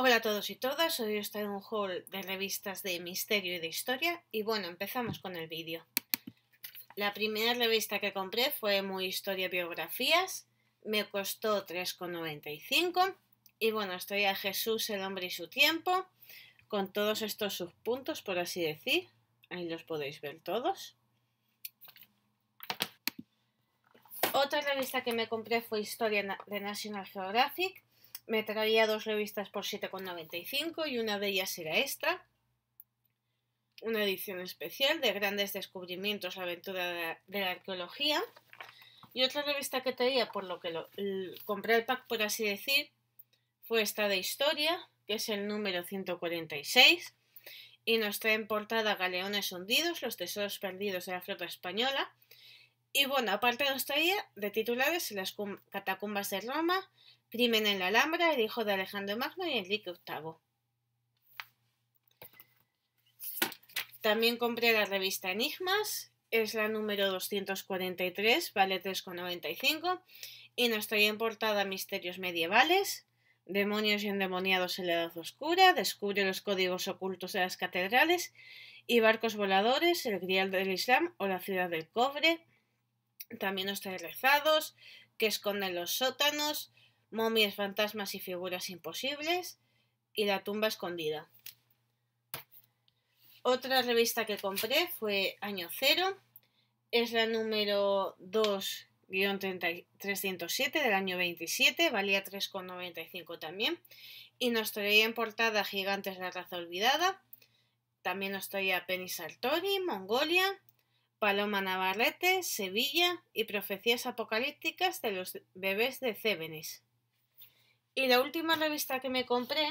Hola a todos y todas, hoy estoy en un haul de revistas de misterio y de historia y bueno, empezamos con el vídeo. La primera revista que compré fue Muy Historia Biografías, me costó 3,95 y bueno, estoy a Jesús, el hombre y su tiempo, con todos estos subpuntos, por así decir, ahí los podéis ver todos. Otra revista que me compré fue Historia de National Geographic, me traía dos revistas por 7,95 y una de ellas era esta, una edición especial de grandes descubrimientos, la aventura de la, arqueología. Y otra revista que traía, por lo que lo, compré el pack, por así decir, fue esta de historia, que es el número 146. Y nos trae en portada Galeones hundidos, los tesoros perdidos de la flota española. Y bueno, aparte nos traía de titulares las catacumbas de Roma, Crimen en la Alhambra, el hijo de Alejandro Magno y Enrique VIII. También compré la revista Enigmas, es la número 243, vale 3,95 y nos traía en portada Misterios Medievales, Demonios y Endemoniados en la Edad Oscura, Descubre los códigos ocultos de las catedrales y Barcos Voladores, El Grial del Islam o la Ciudad del Cobre, también los rezados que esconden los sótanos, momias, fantasmas y figuras imposibles, y la tumba escondida. Otra revista que compré fue Año Cero, es la número 2-307 del año 27, valía 3,95 también, y nos traía en portada Gigantes de la Raza Olvidada, también nos traía Penny Sartori, Mongolia, Paloma Navarrete, Sevilla y Profecías Apocalípticas de los bebés de Cévenes. Y la última revista que me compré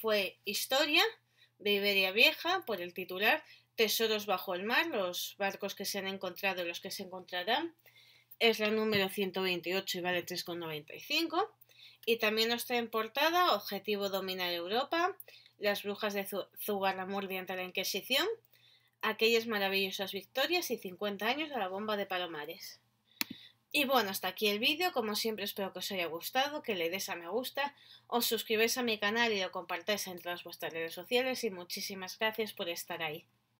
fue Historia de Iberia Vieja por el titular Tesoros bajo el mar, los barcos que se han encontrado y los que se encontrarán. Es la número 128 y vale 3,95. Y también está en portada Objetivo Dominar Europa, Las Brujas de Zugarramurdi ante la Inquisición aquellas maravillosas victorias y 50 años de la bomba de Palomares. Y bueno, hasta aquí el vídeo, como siempre espero que os haya gustado, que le des a me gusta, os suscribáis a mi canal y lo compartáis entre todas vuestras redes sociales y muchísimas gracias por estar ahí.